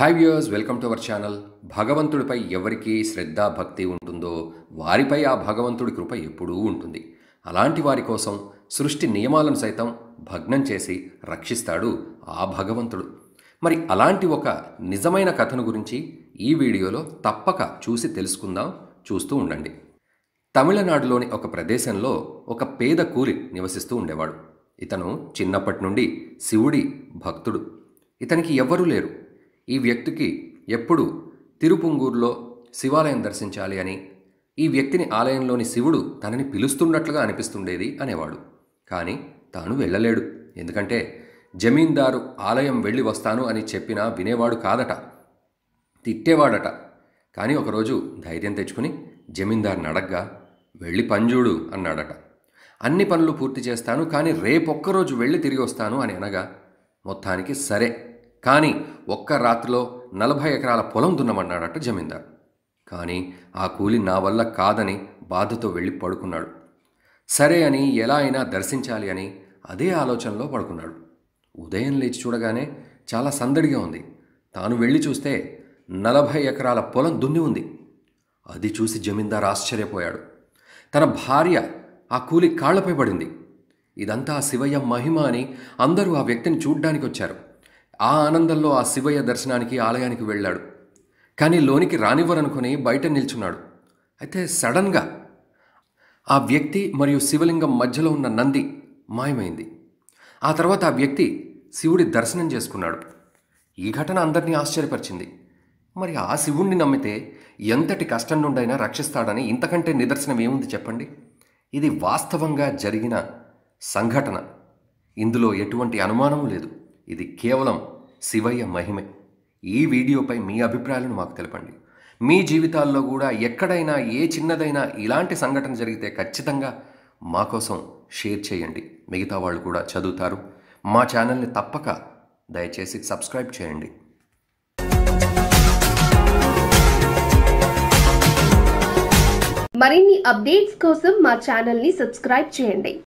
hi viewers welcome to our channel భగవంతుడిపై ఎవరికి శ్రద్ధ భక్తి ఉంటుందో వారిపై ఆ భగవంతుడి కృప ఎప్పుడూ ఉంటుంది అలాంటి వారి కోసం సృష్టి నియమాలను సైతం భగ్నం చేసి రక్షిస్తాడు ఆ భగవంతుడు మరి అలాంటి ఒక నిజమైన కథను గురించి ఈ వీడియోలో తప్పక చూసి తెలుసుకుందాం చూస్తూ ఉండండి తమిళనాడులోని ఒక ప్రదేశంలో ఒక పేద కూలి నివసిస్తూ ఉండేవాడు ఇతను చిన్నప్పటి నుండి శివుడి భక్తుడు ఇతనికి ఎవ్వరూ లేరు ఈ వ్యక్తికి ఎప్పుడు తిరుపుంగూరులో శివాలయం దర్శించాలి అని ఈ వ్యక్తిని ఆలయంలోని శివుడు తనని పిలుస్తున్నట్లుగా అనిపిస్తుండేది అనేవాడు కానీ తాను వెళ్ళలేడు ఎందుకంటే జమీందారు ఆలయం వెళ్ళి వస్తాను అని చెప్పినా వినేవాడు కాదట తిట్టేవాడట కానీ ఒకరోజు ధైర్యం తెచ్చుకుని జమీందారుని అడగ్గా వెళ్ళి పంజూడు అన్నాడట అన్ని పనులు పూర్తి చేస్తాను కానీ రేపొక్కరోజు వెళ్ళి తిరిగి వస్తాను అని అనగా మొత్తానికి సరే కానీ ఒక్క రాత్రిలో నలభై ఎకరాల పొలం దున్నమన్నాడట జమీందార్ కానీ ఆ కూలి నా వల్ల కాదని బాధతో వెళ్ళి పడుకున్నాడు సరే అని ఎలా అయినా దర్శించాలి అని అదే ఆలోచనలో పడుకున్నాడు ఉదయం లేచి చూడగానే చాలా సందడిగా ఉంది తాను వెళ్ళి చూస్తే నలభై ఎకరాల పొలం దున్ని ఉంది అది చూసి జమీందార్ ఆశ్చర్యపోయాడు తన భార్య ఆ కూలి కాళ్లపై పడింది ఇదంతా శివయ్య మహిమ అని అందరూ ఆ వ్యక్తిని చూడ్డానికి వచ్చారు ఆ ఆనందంలో ఆ శివయ్య దర్శనానికి ఆలయానికి వెళ్ళాడు కానీ లోనికి రానివ్వరనుకుని బయట నిల్చున్నాడు అయితే సడన్గా ఆ వ్యక్తి మరియు శివలింగం మధ్యలో ఉన్న నంది మాయమైంది ఆ తర్వాత ఆ వ్యక్తి శివుడి దర్శనం చేసుకున్నాడు ఈ ఘటన అందరినీ ఆశ్చర్యపరిచింది మరి ఆ శివుణ్ణి నమ్మితే ఎంతటి కష్టం నుండైనా రక్షిస్తాడని ఇంతకంటే నిదర్శనం ఏముంది చెప్పండి ఇది వాస్తవంగా జరిగిన సంఘటన ఇందులో ఎటువంటి అనుమానము లేదు ఇది కేవలం శివయ్య మహిమే ఈ వీడియోపై మీ అభిప్రాయాలను మాకు తెలపండి మీ జీవితాల్లో కూడా ఎక్కడైనా ఏ చిన్నదైనా ఇలాంటి సంఘటన జరిగితే ఖచ్చితంగా మా కోసం షేర్ చేయండి మిగతా వాళ్ళు కూడా చదువుతారు మా ఛానల్ని తప్పక దయచేసి సబ్స్క్రైబ్ చేయండి మరిన్ని అప్డేట్స్ కోసం మా ఛానల్ని సబ్స్క్రైబ్ చేయండి